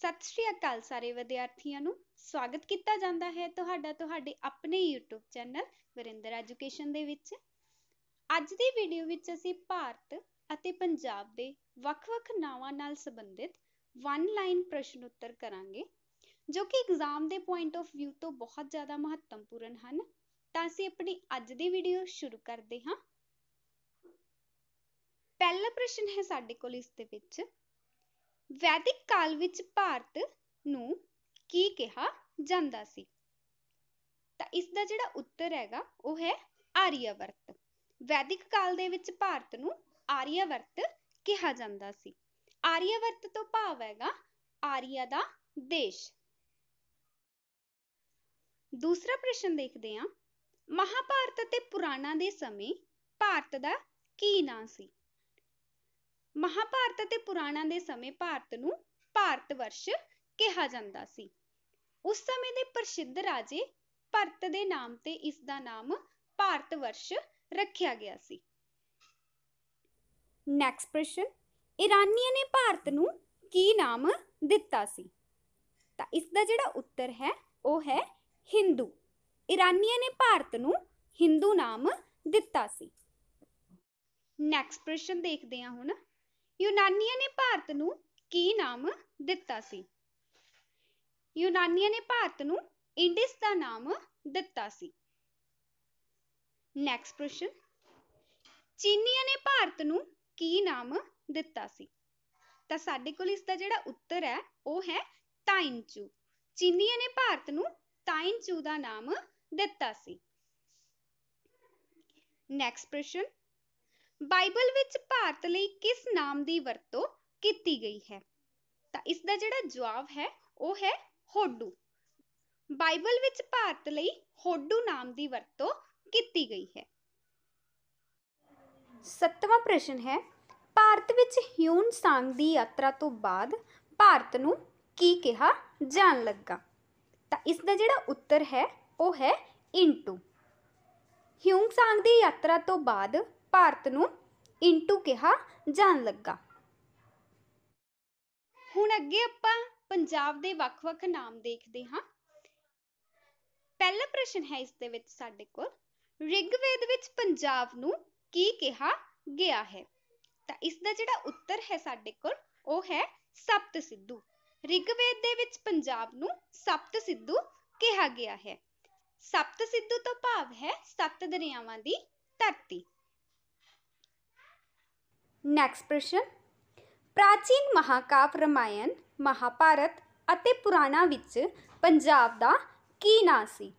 ਸਤਿ ਸ਼੍ਰੀ ਅਕਾਲ ਸਾਰੇ ਵਿਦਿਆਰਥੀਆਂ ਨੂੰ ਸਵਾਗਤ ਕੀਤਾ ਜਾਂਦਾ ਹੈ ਤੁਹਾਡਾ ਤੁਹਾਡੇ ਆਪਣੇ YouTube ਚੈਨਲ ਵਰਿੰਦਰ ਐਜੂਕੇਸ਼ਨ ਦੇ ਵਿੱਚ ਅੱਜ ਦੀ ਵੀਡੀਓ ਵਿੱਚ ਅਸੀਂ ਭਾਰਤ ਅਤੇ ਪੰਜਾਬ ਦੇ ਵੱਖ-ਵੱਖ ਨਾਵਾਂ ਨਾਲ ਸੰਬੰਧਿਤ ਵਨ ਲਾਈਨ ਪ੍ਰਸ਼ਨ ਉੱਤਰ ਕਰਾਂਗੇ ਜੋ ਕਿ ਐਗਜ਼ਾਮ ਦੇ ਪੁਆਇੰਟ ਆਫ View ਤੋਂ ਬਹੁਤ ਜ਼ਿਆਦਾ ਮਹੱਤਵਪੂਰਨ ਹਨ ਤਾਂ ਅਸੀਂ ਆਪਣੀ ਅੱਜ ਦੀ ਵੀਡੀਓ ਸ਼ੁਰੂ ਕਰਦੇ ਹਾਂ ਪਹਿਲਾ ਪ੍ਰਸ਼ਨ ਹੈ ਸਾਡੇ ਕੋਲ ਇਸ ਦੇ ਵਿੱਚ ਵੈਦਿਕ ਕਾਲ ਵਿੱਚ ਭਾਰਤ ਨੂੰ ਕੀ ਕਿਹਾ ਜਾਂਦਾ ਸੀ ਤਾਂ ਇਸ ਦਾ ਜਿਹੜਾ ਉੱਤਰ ਹੈਗਾ ਉਹ ਹੈ ਆਰੀਆਵਰਤ ਵੈਦਿਕ ਕਾਲ ਦੇ ਵਿੱਚ ਭਾਰਤ ਨੂੰ ਆਰੀਆਵਰਤ ਕਿਹਾ ਜਾਂਦਾ ਸੀ ਆਰੀਆਵਰਤ ਤੋਂ ਭਾਵ ਹੈਗਾ ਆਰੀਆ ਦਾ ਦੇਸ਼ ਦੂਸਰਾ ਪ੍ਰਸ਼ਨ ਦੇਖਦੇ ਹਾਂ ਮਹਾਭਾਰਤ ਅਤੇ ਪੁਰਾਣਾ ਦੇ ਸਮੇਂ ਭਾਰਤ ਦਾ ਕੀ ਨਾਂ ਸੀ ਮਹਾਭਾਰਤ ਅਤੇ ਪੁਰਾਣਾਂ ਦੇ ਸਮੇਂ ਭਾਰਤ ਨੂੰ ਭਾਰਤ ਵਰਸ਼ ਕਿਹਾ ਜਾਂਦਾ ਸੀ ਉਸ ਸਮੇਂ ਦੇ ਪ੍ਰਸਿੱਧ ਰਾਜੇ ਭਰਤ ਦੇ ਨਾਮ ਤੇ ਇਸ ਦਾ ਨਾਮ ਭਾਰਤ ਵਰਸ਼ ਰੱਖਿਆ ਗਿਆ ਸੀ ਨੈਕਸਟ ਪ੍ਰਸ਼ਨ ਇਰਾਨੀਆਂ ਨੇ ਭਾਰਤ ਨੂੰ ਕੀ ਨਾਮ ਦਿੱਤਾ ਸੀ ਤਾਂ ਇਸ ਦਾ ਜਿਹੜਾ ਉੱਤਰ ਹੈ ਉਹ ਹੈ ਹਿੰਦੂ ਇਰਾਨੀਆਂ ਨੇ ਭਾਰਤ ਨੂੰ ਹਿੰਦੂ ਨਾਮ ਦਿੱਤਾ ਸੀ ਨੈਕਸਟ ਪ੍ਰਸ਼ਨ ਦੇਖਦੇ ਹਾਂ ਹੁਣ ਯੂਨਾਨੀਆਂ ਨੇ ਭਾਰਤ ਨੂੰ ਕੀ ਨਾਮ ਦਿੱਤਾ ਸੀ ਯੂਨਾਨੀਆਂ ਨੇ ਭਾਰਤ ਨੂੰ ਇੰਡਸ ਦਾ ਨਾਮ ਦਿੱਤਾ ਸੀ ਨੈਕਸਟ ਪ੍ਰਸ਼ਨ ਚੀਨੀਆਂ ਨੇ ਭਾਰਤ ਨੂੰ ਕੀ ਨਾਮ ਦਿੱਤਾ ਸੀ ਤਾਂ ਸਾਡੇ ਕੋਲ ਇਸ ਦਾ ਜਿਹੜਾ ਉੱਤਰ ਹੈ ਉਹ ਹੈ ਤਾਇਨਚੂ ਚੀਨੀਆਂ ਨੇ ਭਾਰਤ ਨੂੰ ਤਾਇਨਚੂ ਦਾ ਨਾਮ ਦਿੱਤਾ ਸੀ ਨੈਕਸਟ ਪ੍ਰਸ਼ਨ ਬਾਈਬਲ ਵਿੱਚ ਭਾਰਤ ਲਈ ਕਿਸ ਨਾਮ ਦੀ ਵਰਤੋਂ ਕੀਤੀ ਗਈ ਹੈ ਤਾਂ ਇਸ ਦਾ ਜਿਹੜਾ ਜਵਾਬ ਹੈ ਉਹ ਹੈ ਹੋਡੂ ਬਾਈਬਲ ਵਿੱਚ ਭਾਰਤ ਲਈ ਹੋਡੂ ਨਾਮ ਦੀ ਵਰਤੋਂ ਕੀਤੀ ਗਈ ਹੈ ਸੱਤਵਾਂ ਪ੍ਰਸ਼ਨ ਹੈ ਭਾਰਤ ਵਿੱਚ ਹਿਊਨ ਸਾਂਗ ਦੀ ਯਾਤਰਾ ਤੋਂ ਬਾਅਦ ਭਾਰਤ ਨੂੰ ਕੀ ਕਿਹਾ ਜਾਣ ਲੱਗਾ ਤਾਂ ਇਸ ਦਾ ਜਿਹੜਾ ਉੱਤਰ ਹੈ ਉਹ ਹੈ ਇੰਟੂ ਹਿਊਨ ਸਾਂਗ ਦੀ ਯਾਤਰਾ ਤੋਂ ਬਾਅਦ ਭਾਰਤ ਨੂੰ ਇੰਟੂ ਕਿਹਾ ਜਾਣ ਲੱਗਾ ਹੁਣ ਅੱਗੇ ਆਪਾਂ ਪੰਜਾਬ ਦੇ ਵੱਖ-ਵੱਖ ਨਾਮ ਦੇਖਦੇ ਹਾਂ ਪਹਿਲਾ ਪ੍ਰਸ਼ਨ ਹੈ ਇਸ ਦੇ ਵਿੱਚ ਸਾਡੇ ਕੋਲ ਰਿਗਵੇਦ ਵਿੱਚ ਪੰਜਾਬ ਨੂੰ ਕੀ ਕਿਹਾ ਗਿਆ ਹੈ ਤਾਂ ਇਸ ਦਾ ਜਿਹੜਾ ਉੱਤਰ ਹੈ ਸਾਡੇ ਕੋਲ ਉਹ ਹੈ ਸਪਤ ਸਿੱਧੂ ਰਿਗਵੇਦ ਦੇ ਵਿੱਚ ਪੰਜਾਬ ਨੂੰ ਸਪਤ ਸਿੱਧੂ ਕਿਹਾ ਗਿਆ ਹੈ ਸਪਤ ਸਿੱਧੂ ਤੋਂ ਭਾਵ ਹੈ ਸੱਤ ਦਰਿਆਵਾਂ ਦੀ ਧਰਤੀ ਨੈਕਸਟ ਪ੍ਰਸ਼ਨ ਪ੍ਰਾਚੀਨ ਮਹਾਕਾਵ ਰਮਾਇਣ ਮਹਾਭਾਰਤ ਅਤੇ ਪੁਰਾਣਾ ਵਿੱਚ ਪੰਜਾਬ ਦਾ ਕੀ ਨਾਂ ਸੀ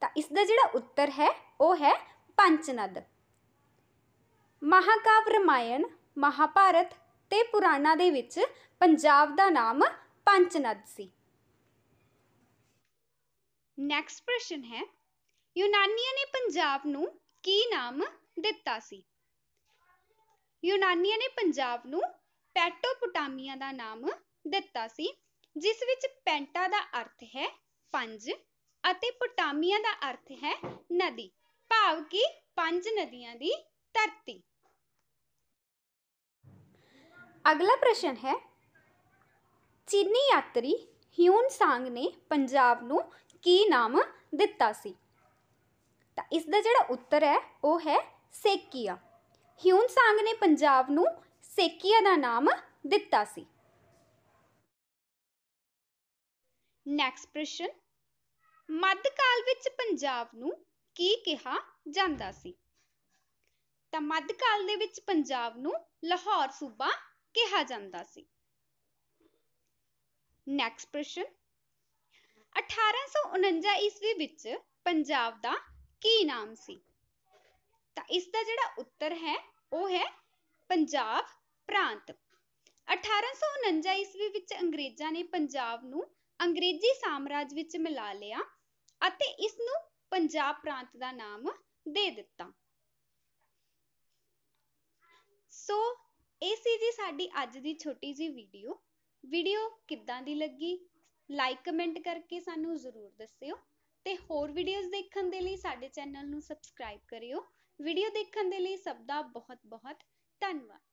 ਤਾਂ ਇਸ ਦਾ ਜਿਹੜਾ ਉੱਤਰ ਹੈ ਉਹ ਹੈ ਪੰਚਨਦ ਮਹਾਕਾਵ ਰਮਾਇਣ ਮਹਾਭਾਰਤ ਤੇ ਪੁਰਾਣਾ ਦੇ ਵਿੱਚ ਪੰਜਾਬ ਦਾ ਨਾਮ ਪੰਚਨਦ ਸੀ ਨੈਕਸਟ ਪ੍ਰਸ਼ਨ ਹੈ ਯੂਨਾਨੀਆਂ ਨੇ ਪੰਜਾਬ ਨੂੰ ਕੀ ਨਾਮ ਦਿੱਤਾ ਸੀ ਯੂਨਾਨੀਆਂ ਨੇ ਪੰਜਾਬ ਨੂੰ ਪੈਟੋਪੋਟਾਮੀਆ ਦਾ ਨਾਮ ਦਿੱਤਾ ਸੀ ਜਿਸ ਵਿੱਚ ਪੈਂਟਾ ਦਾ ਅਰਥ ਹੈ ਪੰਜ ਅਤੇ ਪੋਟਾਮੀਆ ਦਾ ਅਰਥ ਹੈ ਨਦੀ ਭਾਵ ਕਿ ਪੰਜ ਨਦੀਆਂ ਦੀ ਧਰਤੀ ਅਗਲਾ ਪ੍ਰਸ਼ਨ ਹੈ ਚੀਨੀ ਯਾਤਰੀ ਹਿਊਨ ਸਾਂਗ ਨੇ ਪੰਜਾਬ ਨੂੰ ਕੀ ਨਾਮ ਦਿੱਤਾ ਸੀ ਤਾਂ ਇਸ ਦਾ ਜਿਹੜਾ ਉੱਤਰ ਹੈ ਉਹ ਹੈ ਸੇਕੀਆ ਹਿਊਨ ਸਾਂਗ ਨੇ ਪੰਜਾਬ ਨੂੰ ਸੇਕੀਆ ਦਾ ਨਾਮ ਦਿੱਤਾ ਸੀ ਨੈਕਸਟ ਪ੍ਰਸ਼ਨ ਮੱਧਕਾਲ ਵਿੱਚ ਪੰਜਾਬ ਨੂੰ ਕੀ ਕਿਹਾ ਜਾਂਦਾ ਸੀ ਤਾਂ ਮੱਧਕਾਲ ਦੇ ਵਿੱਚ ਪੰਜਾਬ ਨੂੰ ਲਾਹੌਰ ਸੂਬਾ ਕਿਹਾ ਜਾਂਦਾ ਸੀ ਨੈਕਸਟ ਪ੍ਰਸ਼ਨ 1849 ਈਸਵੀ ਵਿੱਚ ਪੰਜਾਬ ਦਾ ਕੀ ਨਾਮ ਸੀ ਤਾਂ ਇਸ ਦਾ ਜਿਹੜਾ ਉੱਤਰ ਹੈ ਉਹ ਹੈ ਪੰਜਾਬ ਪ੍ਰਾਂਤ ਅਠਾਰਾਂ ਸੌ ਈਸਵੀ ਵਿੱਚ ਅੰਗਰੇਜ਼ਾਂ ਨੇ ਪੰਜਾਬ ਨੂੰ ਅੰਗਰੇਜ਼ੀ ਸਾਮਰਾਜ ਵਿੱਚ ਮਿਲਾ ਲਿਆ ਅਤੇ ਇਸ ਨੂੰ ਪੰਜਾਬ ਪ੍ਰਾਂਤ ਦਾ ਨਾਮ ਦੇ ਦਿੱਤਾ ਸੋ ਇਹ ਸੀ ਜੀ ਸਾਡੀ ਅੱਜ ਦੀ ਛੋਟੀ ਜੀ ਵੀਡੀਓ ਵੀਡੀਓ ਕਿੱਦਾਂ ਦੀ ਲੱਗੀ ਲਾਈਕ ਕਮੈਂਟ ਕਰਕੇ ਸਾਨੂੰ ਜ਼ਰੂਰ ਦੱਸਿਓ ਤੇ ਹੋਰ ਵੀਡੀਓਜ਼ ਦੇਖਣ ਦੇ ਲਈ ਸਾਡੇ ਚੈਨਲ ਨੂੰ ਸਬਸਕ੍ਰਾਈਬ ਕਰਿਓ ਵੀਡੀਓ ਦੇਖਣ ਦੇ ਲਈ ਸਭ ਦਾ ਬਹੁਤ ਬਹੁਤ ਧੰਨਵਾਦ